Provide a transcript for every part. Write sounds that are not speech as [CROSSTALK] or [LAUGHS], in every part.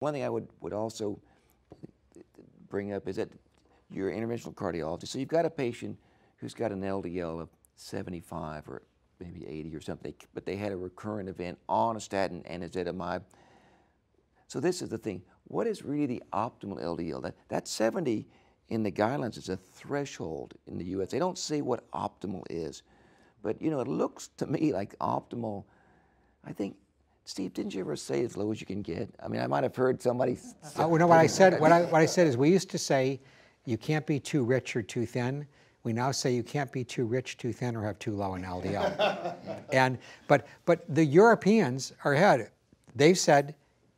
One thing I would, would also bring up is that you're an interventional cardiologist, so you've got a patient who's got an LDL of 75 or maybe 80 or something, but they had a recurrent event on a statin and ezetimibe. So this is the thing. What is really the optimal LDL? That, that 70 in the guidelines is a threshold in the U.S. They don't say what optimal is. But, you know, it looks to me like optimal. I think Steve, didn't you ever say as low as you can get? I mean, I might have heard somebody. [LAUGHS] Uh, no, what I said, what I, [LAUGHS] what I said is, we used to say, you can't be too rich or too thin. We now say you can't be too rich, too thin, or have too low an LDL. [LAUGHS] and but but the Europeans are ahead. They've said,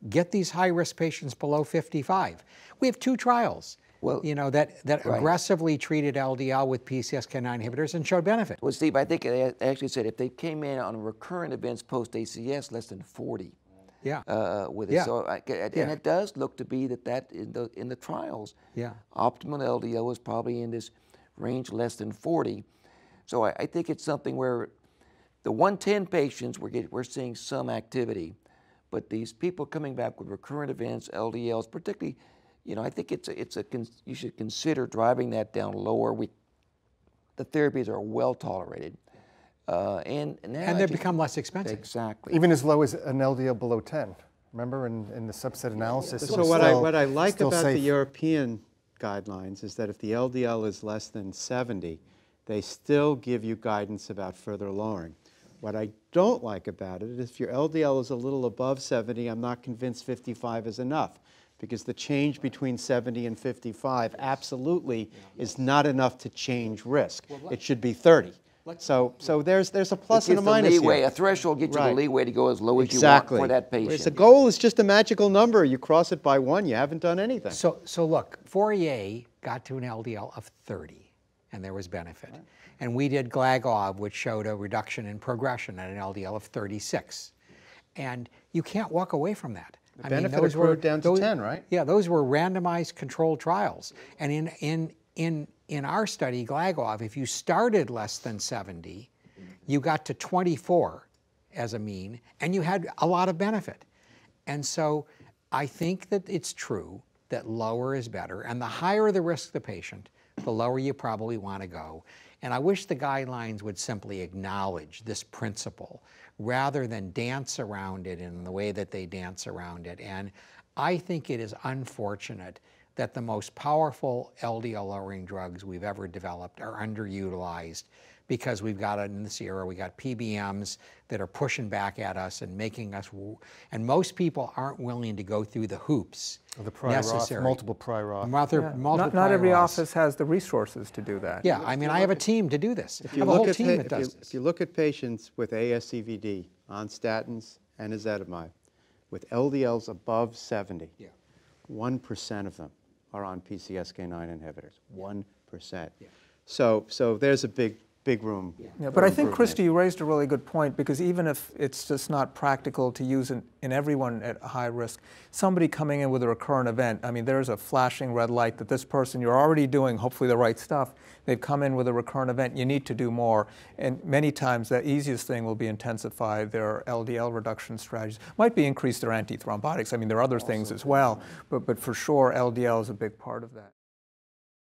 get these high-risk patients below 55. We have two trials. Well, you know that that right. aggressively treated LDL with PCSK9 inhibitors and showed benefit. Well, Steve, I think uh, they actually said if they came in on recurrent events post ACS less than 40. Yeah. Uh, with it, yeah. so I, and yeah. it does look to be that that in the in the trials, yeah, optimal LDL is probably in this range less than 40. So I, I think it's something where the 110 patients we're getting, we're seeing some activity, but these people coming back with recurrent events, LDLs, particularly you know, I think it's a, it's a you should consider driving that down lower. We, the therapies are well tolerated, uh, and and, and they become less expensive. Exactly. Even as low as an LDL below ten. Remember in, in the subset analysis. Yeah, yeah. So what still, I what I like about safe. the European guidelines is that if the LDL is less than seventy, they still give you guidance about further lowering. What I don't like about it is if your LDL is a little above 70, I'm not convinced 55 is enough because the change between 70 and 55 absolutely is not enough to change risk. It should be 30. So, so there's there's a plus and a minus leeway, here. A threshold gets right. you the leeway to go as low exactly. as you want for that patient. Whereas the goal is just a magical number. You cross it by one, you haven't done anything. So, so look, Fourier got to an LDL of 30, and there was benefit. Right. And we did GLAGOV, which showed a reduction in progression at an LDL of 36. And you can't walk away from that. The I benefit mean, those were down to those, 10, right? Yeah, those were randomized controlled trials. And in, in, in, in our study, Glagov, if you started less than 70, you got to 24 as a mean, and you had a lot of benefit. And so I think that it's true that lower is better. And the higher the risk the patient, the lower you probably want to go. And I wish the guidelines would simply acknowledge this principle rather than dance around it in the way that they dance around it. And I think it is unfortunate that the most powerful LDL lowering drugs we've ever developed are underutilized because we've got it in this era. We got PBMs that are pushing back at us and making us, and most people aren't willing to go through the hoops. the prior necessary. Off, multiple prior Multiple, yeah. multiple not, not every office has the resources to do that. Yeah, I mean, I have a team to do this. If you I have look a whole at that does you, this. If you look at patients with ASCVD on statins and ezetimibe, with LDLs above 70, 1% of them are on PCSK9 inhibitors. 1%. Yeah. So, so there's a big big room. Yeah. yeah but I think, Christy, you raised a really good point because even if it's just not practical to use in, in everyone at high risk, somebody coming in with a recurrent event, I mean, there's a flashing red light that this person, you're already doing hopefully the right stuff. They've come in with a recurrent event, you need to do more. And many times the easiest thing will be intensify their LDL reduction strategies. Might be increase their antithrombotics. I mean, there are other things as well, but, but for sure LDL is a big part of that.